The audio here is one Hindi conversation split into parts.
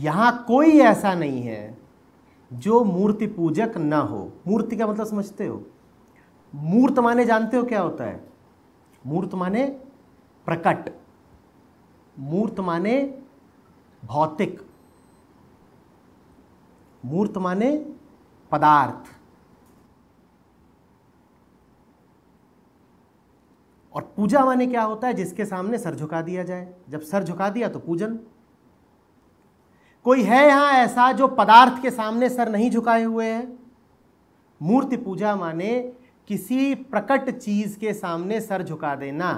यहाँ कोई ऐसा नहीं है जो मूर्ति पूजक ना हो मूर्ति का मतलब समझते हो मूर्त माने जानते हो क्या होता है मूर्त माने प्रकट मूर्त माने भौतिक मूर्त माने पदार्थ और पूजा माने क्या होता है जिसके सामने सर झुका दिया जाए जब सर झुका दिया तो पूजन कोई है यहां ऐसा जो पदार्थ के सामने सर नहीं झुकाए हुए हैं मूर्ति पूजा माने किसी प्रकट चीज के सामने सर झुका देना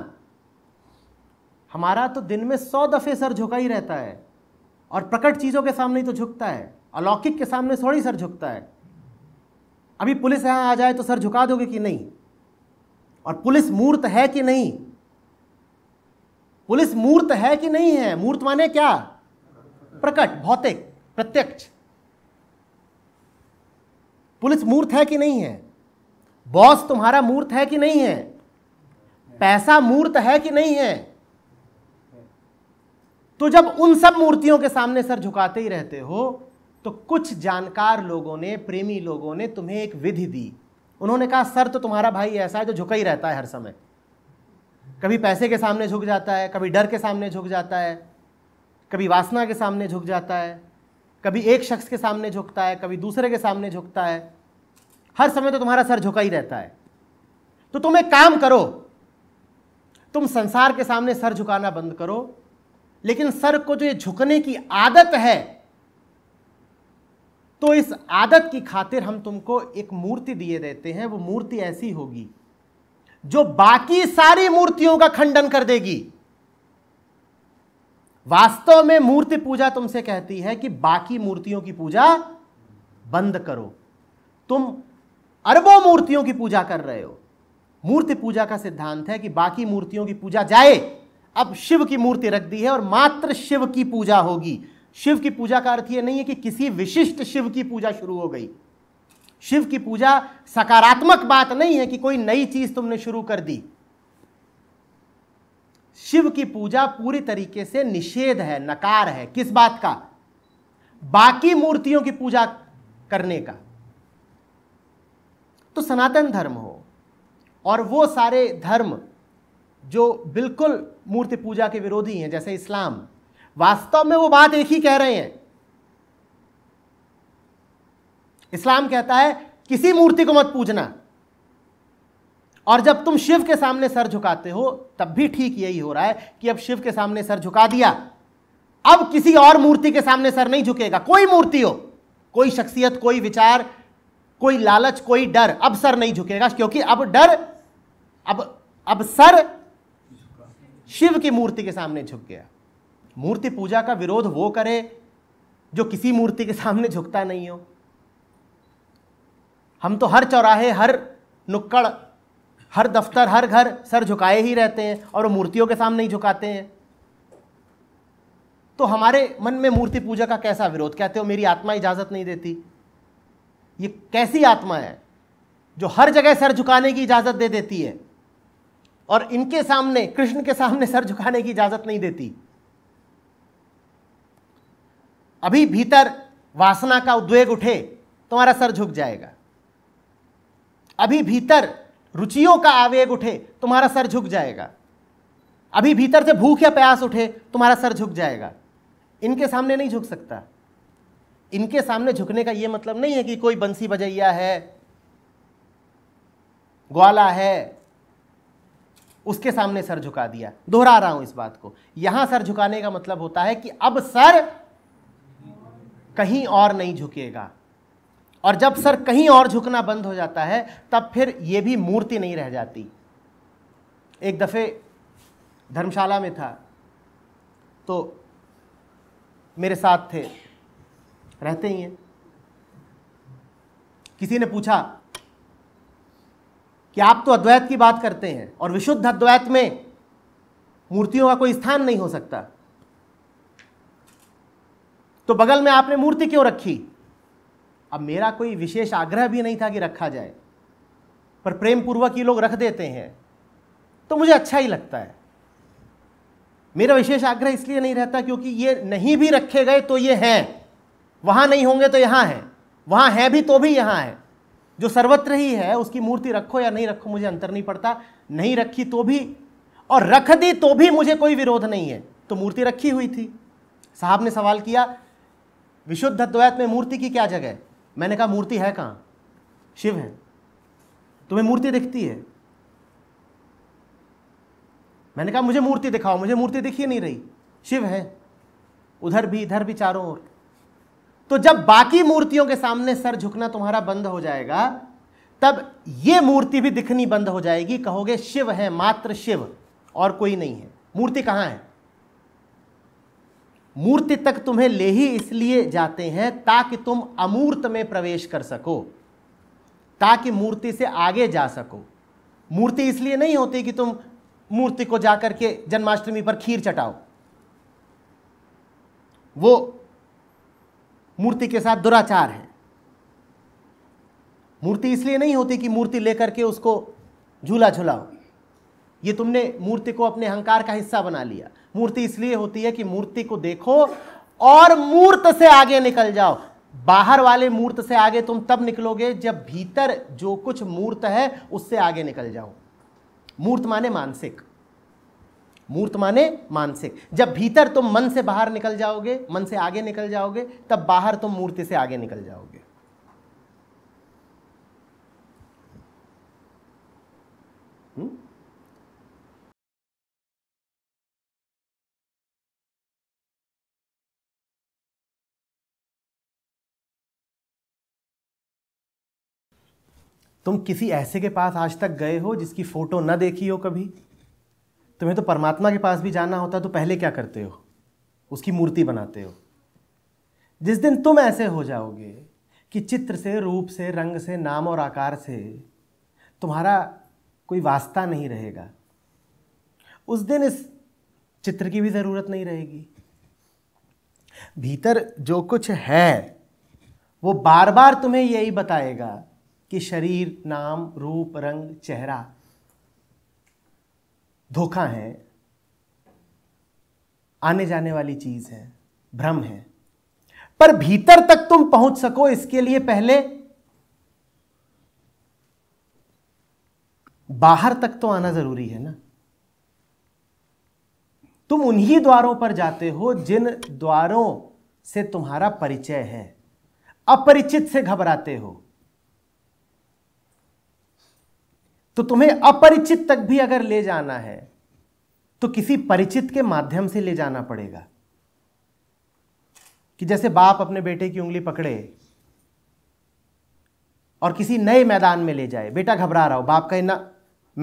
हमारा तो दिन में सौ दफे सर झुका ही रहता है और प्रकट चीजों के सामने ही तो झुकता है अलौकिक के सामने थोड़ी सर झुकता है अभी पुलिस यहां आ जाए तो सर झुका दोगे कि नहीं और पुलिस मूर्त है कि नहीं पुलिस मूर्त है कि नहीं है मूर्त माने क्या प्रकट भौतिक प्रत्यक्ष पुलिस मूर्त है कि नहीं है बॉस तुम्हारा मूर्त है कि नहीं है पैसा मूर्त है कि नहीं है तो जब उन सब मूर्तियों के सामने सर झुकाते ही रहते हो तो कुछ जानकार लोगों ने प्रेमी लोगों ने तुम्हें एक विधि दी उन्होंने कहा सर तो तुम्हारा भाई ऐसा है जो झुका ही रहता है हर समय कभी पैसे के सामने झुक जाता है कभी डर के सामने झुक जाता है कभी वासना के सामने झुक जाता है कभी एक शख्स के सामने झुकता है कभी दूसरे के सामने झुकता है हर समय तो तुम्हारा सर झुका ही रहता है तो तुम एक काम करो तुम संसार के सामने सर झुकाना बंद करो लेकिन सर को जो ये झुकने की आदत है तो इस आदत की खातिर हम तुमको एक मूर्ति दिए देते हैं वो मूर्ति ऐसी होगी जो बाकी सारी मूर्तियों का खंडन कर देगी वास्तव में मूर्ति पूजा तुमसे कहती है कि बाकी मूर्तियों की पूजा बंद करो तुम अरबों मूर्तियों की पूजा कर रहे हो मूर्ति पूजा का सिद्धांत है कि बाकी मूर्तियों की पूजा जाए अब शिव की मूर्ति रख दी है और मात्र शिव की पूजा होगी शिव की पूजा का अर्थ यह नहीं है कि किसी विशिष्ट शिव की पूजा शुरू हो गई शिव की पूजा सकारात्मक बात नहीं है कि कोई नई चीज तुमने शुरू कर दी शिव की पूजा पूरी तरीके से निषेध है नकार है किस बात का बाकी मूर्तियों की पूजा करने का तो सनातन धर्म हो और वो सारे धर्म जो बिल्कुल मूर्ति पूजा के विरोधी हैं जैसे इस्लाम वास्तव में वो बात एक ही कह रहे हैं इस्लाम कहता है किसी मूर्ति को मत पूजना और जब तुम शिव के सामने सर झुकाते हो तब भी ठीक यही हो रहा है कि अब शिव के सामने सर झुका दिया अब किसी और मूर्ति के सामने सर नहीं झुकेगा कोई मूर्ति हो कोई शख्सियत कोई विचार कोई लालच कोई डर अब सर नहीं झुकेगा क्योंकि अब डर अब अब सर शिव की मूर्ति के सामने झुक गया मूर्ति पूजा का विरोध वो करे जो किसी मूर्ति के सामने झुकता नहीं हो हम तो हर चौराहे हर नुक्कड़ हर दफ्तर हर घर सर झुकाए ही रहते हैं और वो मूर्तियों के सामने ही झुकाते हैं तो हमारे मन में मूर्ति पूजा का कैसा विरोध कहते हो मेरी आत्मा इजाजत नहीं देती ये कैसी आत्मा है जो हर जगह सर झुकाने की इजाजत दे देती है और इनके सामने कृष्ण के सामने सर झुकाने की इजाजत नहीं देती अभी भीतर वासना का उद्वेग उठे तुम्हारा सर झुक जाएगा अभी भीतर रुचियों का आवेग उठे तुम्हारा सर झुक जाएगा अभी भीतर से भूख या प्यास उठे तुम्हारा सर झुक जाएगा इनके सामने नहीं झुक सकता इनके सामने झुकने का यह मतलब नहीं है कि कोई बंसी बजैया है ग्वाला है उसके सामने सर झुका दिया दोहरा रहा हूं इस बात को यहां सर झुकाने का मतलब होता है कि अब सर कहीं और नहीं झुकेगा और जब सर कहीं और झुकना बंद हो जाता है तब फिर ये भी मूर्ति नहीं रह जाती एक दफ़े धर्मशाला में था तो मेरे साथ थे रहते ही हैं किसी ने पूछा कि आप तो अद्वैत की बात करते हैं और विशुद्ध अद्वैत में मूर्तियों का कोई स्थान नहीं हो सकता तो बगल में आपने मूर्ति क्यों रखी अब मेरा कोई विशेष आग्रह भी नहीं था कि रखा जाए पर प्रेम पूर्वक ये लोग रख देते हैं तो मुझे अच्छा ही लगता है मेरा विशेष आग्रह इसलिए नहीं रहता क्योंकि ये नहीं भी रखे गए तो ये हैं वहां नहीं होंगे तो यहां हैं वहां है भी तो भी यहां है जो सर्वत्र ही है उसकी मूर्ति रखो या नहीं रखो मुझे अंतर नहीं पड़ता नहीं रखी तो भी और रख दी तो भी मुझे कोई विरोध नहीं है तो मूर्ति रखी हुई थी साहब ने सवाल किया विशुद्ध द्वैत में मूर्ति की क्या जगह है मैंने कहा मूर्ति है कहाँ शिव है तुम्हें मूर्ति दिखती है मैंने कहा मुझे मूर्ति दिखाओ मुझे मूर्ति दिखी नहीं रही शिव है उधर भी इधर भी चारों ओर तो जब बाकी मूर्तियों के सामने सर झुकना तुम्हारा बंद हो जाएगा तब ये मूर्ति भी दिखनी बंद हो जाएगी कहोगे शिव है मात्र शिव और कोई नहीं है मूर्ति कहाँ है मूर्ति तक तुम्हें ले ही इसलिए जाते हैं ताकि तुम अमूर्त में प्रवेश कर सको ताकि मूर्ति से आगे जा सको मूर्ति इसलिए नहीं होती कि तुम मूर्ति को जाकर के जन्माष्टमी पर खीर चटाओ वो मूर्ति के साथ दुराचार है मूर्ति इसलिए नहीं होती कि मूर्ति लेकर के उसको झूला झुलाओ ये तुमने मूर्ति को अपने अहंकार का हिस्सा बना लिया मूर्ति इसलिए होती है कि मूर्ति को देखो और मूर्त से आगे निकल जाओ बाहर वाले मूर्त से आगे तुम तब निकलोगे जब भीतर जो कुछ मूर्त है उससे आगे निकल जाओ मूर्त माने मानसिक मूर्त माने मानसिक जब भीतर तुम मन से बाहर निकल जाओगे मन से आगे निकल जाओगे तब बाहर तुम मूर्ति से आगे निकल जाओगे तुम किसी ऐसे के पास आज तक गए हो जिसकी फ़ोटो न देखी हो कभी तुम्हें तो परमात्मा के पास भी जाना होता तो पहले क्या करते हो उसकी मूर्ति बनाते हो जिस दिन तुम ऐसे हो जाओगे कि चित्र से रूप से रंग से नाम और आकार से तुम्हारा कोई वास्ता नहीं रहेगा उस दिन इस चित्र की भी ज़रूरत नहीं रहेगी भीतर जो कुछ है वो बार बार तुम्हें यही बताएगा कि शरीर नाम रूप रंग चेहरा धोखा है आने जाने वाली चीज है भ्रम है पर भीतर तक तुम पहुंच सको इसके लिए पहले बाहर तक तो आना जरूरी है ना तुम उन्हीं द्वारों पर जाते हो जिन द्वारों से तुम्हारा परिचय है अपरिचित से घबराते हो तो तुम्हें अपरिचित तक भी अगर ले जाना है तो किसी परिचित के माध्यम से ले जाना पड़ेगा कि जैसे बाप अपने बेटे की उंगली पकड़े और किसी नए मैदान में ले जाए बेटा घबरा रहा हो बाप कहे ना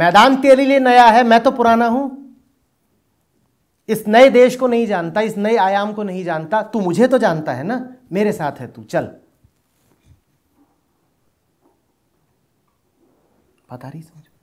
मैदान तेरे लिए नया है मैं तो पुराना हूं इस नए देश को नहीं जानता इस नए आयाम को नहीं जानता तू मुझे तो जानता है ना मेरे साथ है तू चल बता रही समझ